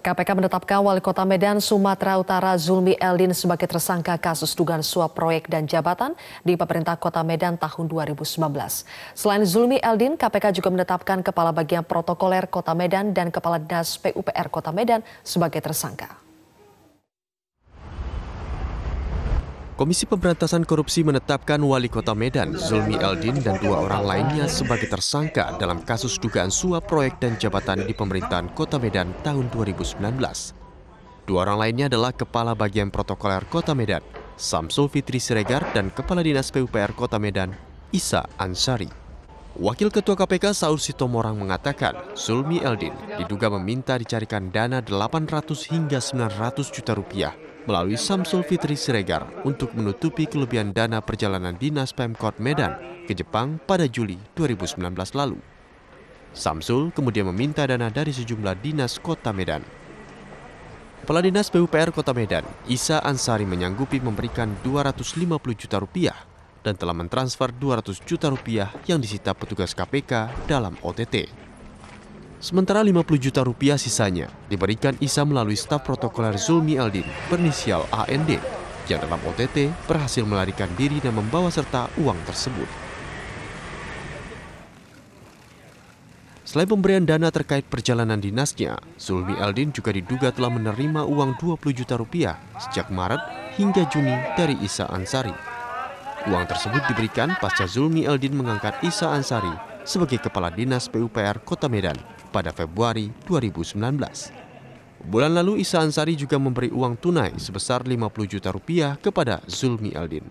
KPK menetapkan Wali Kota Medan Sumatera Utara Zulmi Eldin sebagai tersangka kasus dugaan suap proyek dan jabatan di pemerintah Kota Medan tahun 2019. Selain Zulmi Eldin, KPK juga menetapkan Kepala Bagian Protokoler Kota Medan dan Kepala Dinas PUPR Kota Medan sebagai tersangka. Komisi Pemberantasan Korupsi menetapkan Wali Kota Medan, Zulmi Eldin, dan dua orang lainnya sebagai tersangka dalam kasus dugaan suap proyek dan jabatan di pemerintahan Kota Medan tahun 2019. Dua orang lainnya adalah Kepala Bagian Protokoler Kota Medan, Samsul Fitri Siregar, dan Kepala Dinas PUPR Kota Medan, Isa Ansari. Wakil Ketua KPK Saul Sitomorang mengatakan, Zulmi Eldin diduga meminta dicarikan dana 800 hingga 900 juta rupiah melalui Samsul Fitri Siregar untuk menutupi kelebihan dana perjalanan dinas Pemkot Medan ke Jepang pada Juli 2019 lalu. Samsul kemudian meminta dana dari sejumlah dinas kota Medan. Kepala Dinas PUPR Kota Medan, Isa Ansari menyanggupi memberikan 250 juta rupiah dan telah mentransfer 200 juta rupiah yang disita petugas KPK dalam OTT. Sementara 50 juta rupiah sisanya diberikan Isa melalui staf protokoler Zulmi Aldin bernisial AND yang dalam OTT berhasil melarikan diri dan membawa serta uang tersebut. Selain pemberian dana terkait perjalanan dinasnya, Zulmi Aldin juga diduga telah menerima uang 20 juta rupiah sejak Maret hingga Juni dari Isa Ansari. Uang tersebut diberikan pasca Zulmi Aldin mengangkat Isa Ansari sebagai Kepala Dinas PUPR Kota Medan pada Februari 2019. Bulan lalu Isa Ansari juga memberi uang tunai sebesar 50 juta rupiah kepada Zulmi Aldin.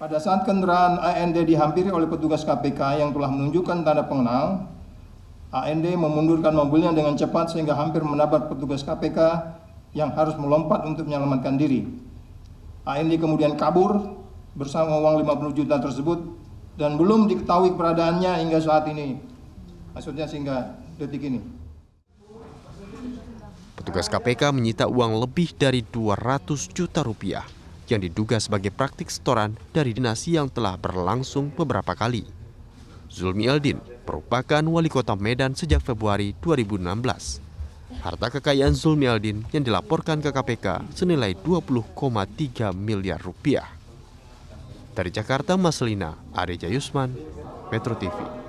Pada saat kendaraan AND dihampiri oleh petugas KPK yang telah menunjukkan tanda pengenal, AND memundurkan mobilnya dengan cepat sehingga hampir menabrak petugas KPK yang harus melompat untuk menyelamatkan diri. AND kemudian kabur bersama uang 50 juta tersebut dan belum diketahui keberadaannya hingga saat ini maksudnya sehingga detik ini. Petugas KPK menyita uang lebih dari 200 juta rupiah yang diduga sebagai praktik setoran dari dinas yang telah berlangsung beberapa kali. Zulmi Eldin merupakan wali kota Medan sejak Februari 2016. Harta kekayaan Zulmi Eldin yang dilaporkan ke KPK senilai 20,3 miliar rupiah. Dari Jakarta, Maslina, Areja Yusman, Metro TV.